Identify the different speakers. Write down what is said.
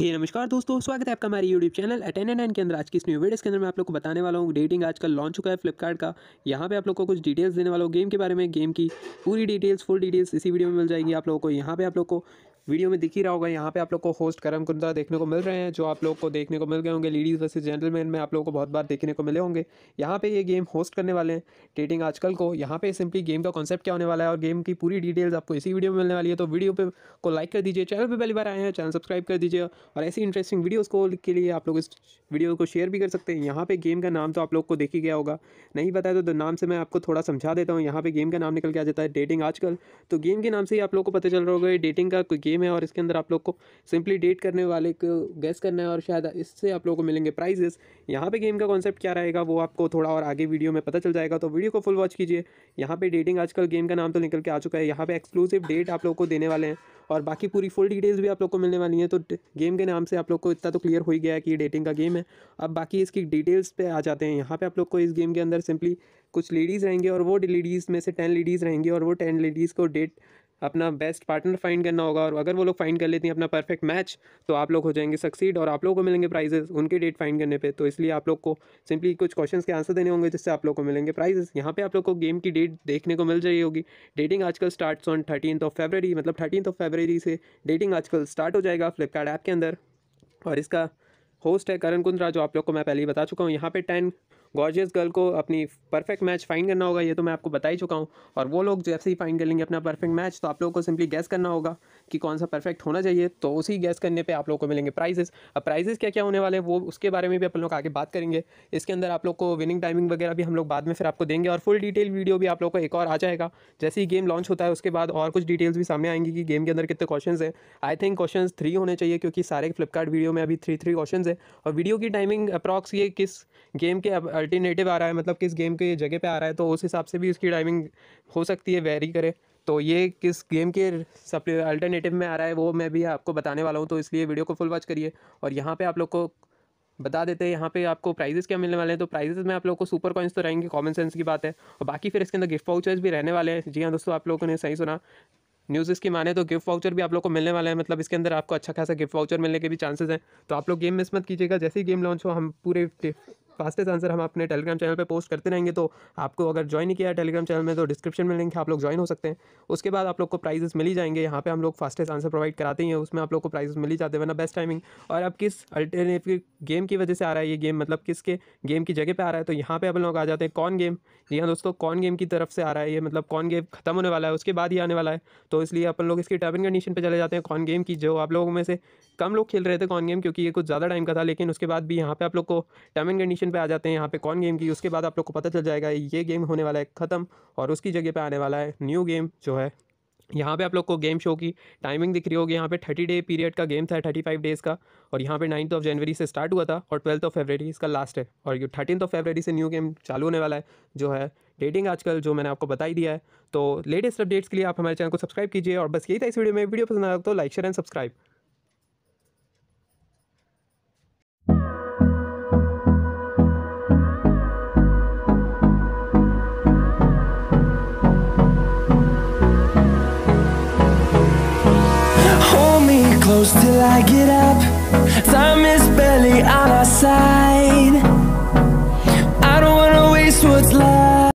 Speaker 1: हे नमस्कार दोस्तों स्वागत है आपका हमारे यूट्यूब चैनल एट एन के अंदर आज की इस न्यू वीडियोस के अंदर मैं आप लोग को बताने वाला हूँ डेटिंग आजकल लॉन्च चुका है फ्लिपकार्ट का यहाँ पे आप लोग को कुछ डिटेल्स देने वाला हूँ गेम के बारे में गेम की पूरी डिटेल्स फुल डिटेल्स इसी वीडियो में मिल जाएगी आप लोगों को यहाँ पे आप लोग को वीडियो में दिख ही रहा होगा यहाँ पे आप लोग को होस्ट करम कुंद्रा देखने को मिल रहे हैं जो आप लोग को देखने को मिल गए होंगे लेडीज़ वर्सेज जेंटलमैन में आप लोग को बहुत बार देखने को मिले होंगे यहाँ पे ये गेम होस्ट करने वाले हैं डेटिंग आजकल को यहाँ पे सिंपली गेम का कॉन्सेप्ट क्या होने वाला है और गेम की पूरी डिटेल्स आपको इसी वीडियो में मिलने वाली है तो वीडियो पे को लाइक कर दीजिए चैनल पर पहली बार आए हैं चैनल सब्सक्राइब कर दीजिए और ऐसी इंटरेस्टिंग वीडियोज़ को के लिए आप लोग इस वीडियो को शेयर भी कर सकते हैं यहाँ पर गेम का नाम तो आप लोग को देख ही गया होगा नहीं पता तो, तो नाम से मैं आपको थोड़ा समझा देता हूँ यहाँ पर गेम का नाम निकल के आ जाता है डेटिंग आजकल तो गेम के नाम से ही आप लोग को पता चल रहा होगा डेटिंग का कोई गेम नेम है और इसके अंदर आप लोग को सिंपली डेट करने वाले को गैस करना है और शायद इससे आप लोग को मिलेंगे प्राइजेस यहाँ पे गेम का कॉन्सेप्ट क्या रहेगा वो आपको थोड़ा और आगे वीडियो में पता चल जाएगा तो वीडियो को फुल वॉच कीजिए यहाँ पे डेटिंग आजकल गेम का नाम तो निकल के आ चुका है यहाँ पर एक्सक्लूसिव डेट आप लोग को देने वाले हैं और बाकी पूरी फुल डिटेल्स भी आप लोग को मिलने वाली हैं तो गेम के नाम से आप लोग को इतना तो क्लियर हो ही गया है कि ये डेटिंग का गेम है अब बाकी इसकी डिटेल्स पे आ जाते हैं यहाँ पे आप लोग को इस गेम के अंदर सिंपली कुछ लेडीज़ रहेंगे और वो लेडीज़ में से टेन लेडीज़ रहेंगी और वो टेन लेडीज़ को डेट अपना बेस्ट पार्टनर फाइंड करना होगा और अगर वो लोग फाइंड कर लेती हैं अपना परफेक्ट मैच तो आप लोग हो जाएंगे सक्सीड और आप लोग को मिलेंगे प्राइजेस उनके डेट फाइंड करने पे तो इसलिए आप लोग को सिंपली कुछ क्वेश्चंस के आंसर देने होंगे जिससे आप लोग को मिलेंगे प्राइजेस यहाँ पे आप लोग को गेम की डेट देखने को मिल जाएगी होगी dating Aajkal start on thirteen of February मतलब थर्टीन ऑफ फेबररी से डेटिंग आजकल स्टार्ट हो जाएगा फ्लिपकार्ट ऐप के अंदर और इसका होस्ट है करण कुंद्रा जो आप लोग को मैं पहले ही बता चुका हूँ यहाँ पे टेन गॉर्जियस गर्ल को अपनी परफेक्ट मैच फाइंड करना होगा ये तो मैं आपको बता ही चुका हूँ और वो लोग जैसे ही फाइंड कर लेंगे अपना परफेक्ट मैच तो आप लोगों को सिंपली गैस करना होगा कि कौन सा परफेक्ट होना चाहिए तो उसी गैस करने पर आप लोग को मिलेंगे प्राइजेस अब प्राइजेस क्या क्या होने वाले हैं वो उसके बारे में भी अपन लोग आगे बात करेंगे इसके अंदर आप लोग को विनिंग टाइमिंग वगैरह भी हम लोग बाद में फिर आपको देंगे और फुल डिटेल वीडियो भी आप लोग को एक और आ जाएगा जैसे ही गेम लॉन्च होता है उसके बाद और कुछ डिटेल्स भी सामने आएंगी कि गेम के अंदर कितने क्वेश्चन हैं आई थिंक क्वेश्चन थ्री होने चाहिए क्योंकि सारे फ्लिपकार्ट वीडियो में अभी थ्री थ्री क्वेश्चन है और वीडियो की टाइमिंग अप्रॉक्स ये किस गेम के अल्टरनेटिव आ रहा है मतलब किस गेम के जगह पे आ रहा है तो उस हिसाब से भी उसकी टाइमिंग हो सकती है वेरी करे तो ये किस गेम के सप्ली अल्टरनेटिव में आ रहा है वो मैं भी आपको बताने वाला हूँ तो इसलिए वीडियो को फुल वॉच करिए और यहाँ पे आप लोग को बता देते हैं यहाँ पे आपको प्राइजेस क्या मिलने वाले हैं तो प्राइजेस में आप लोग को सुपर कॉइन्स तो रहेंगे कॉमन सेंस की बात है और बाकी फिर इसके अंदर गिफ्ट वाउचर्स भी रहने वाले हैं जी हाँ दोस्तों आप लोगों ने सही सुना न्यूज़ इसकी माने तो गिफ्ट वाउचर भी आप लोग को मिलने वाला है मतलब इसके अंदर आपको अच्छा खासा गिफ्ट वाउचर मिलने के भी चांसेस हैं तो आप लोग गेम मिस मत कीजिएगा जैसे ही गेम लॉन्च हो हम पूरे फास्टेस्ट आंसर हम अपने टेलीग्राम चैनल पर पोस्ट करते रहेंगे तो आपको अगर ज्वाइन नहीं किया टेलीग्राम चैनल में तो डिस्क्रिप्शन में लिंक आप लोग ज्वाइन हो सकते हैं उसके बाद आप लोग को प्राइजेस मिल ही जाएंगे यहाँ पर हम लोग फास्टेस्ट आंसर प्रोवाइड कराते हैं उसमें आप लोग को प्राइजेस मिल ही जाते हैं वरना बेस्ट टाइमिंग और अब किस अल्टरनेटिव गेम की वजह से आ रहा है ये गेम मतलब किसके गेम की जगह पर आ रहा है तो यहाँ पर हम लोग आ जाते हैं कौन गेम जी हाँ दोस्तों कौन गेम की तरफ से आ रहा है ये मतलब कौन गेम खत्म होने वाला है उसके बाद ही आने वाला है तो इसलिए अपन लोग इसकी टर्म एंड कंडीशन पर चले जाते हैं कौन गेम की जो आप लोगों में से कम लोग खेल रहे थे कौन गेम क्योंकि ये कुछ ज़्यादा टाइम का था लेकिन उसके बाद भी यहाँ पे आप लोग को टर्म एंड कंडीशन सेकंड पे आ जाते हैं यहाँ पे कौन गेम की उसके बाद आप लोग को पता चल जाएगा ये गेम होने वाला है ख़त्म और उसकी जगह पे आने वाला है न्यू गेम जो है यहाँ पे आप लोग को गेम शो की टाइमिंग दिख रही होगी यहाँ पे थर्टी डे पीरियड का गेम था थर्टी फाइव डेज़ का और यहाँ पे नाइन्थ ऑफ जनवरी से स्टार्ट हुआ था और ट्वेल्थ ऑफ फेबररी इसका लास्ट है और ये थर्टीन ऑफ फेबररी से न्यू गेम चालू होने वाला है जो है डेटिंग आजकल जो मैंने आपको बताई दिया है तो लेटेस्ट अपडेट्स के लिए आप हमारे चैनल को सब्सक्राइब कीजिए और बस यही था इस वीडियो में वीडियो पसंद आया तो like share and subscribe close till I get up Time is barely on our side I don't wanna waste what's left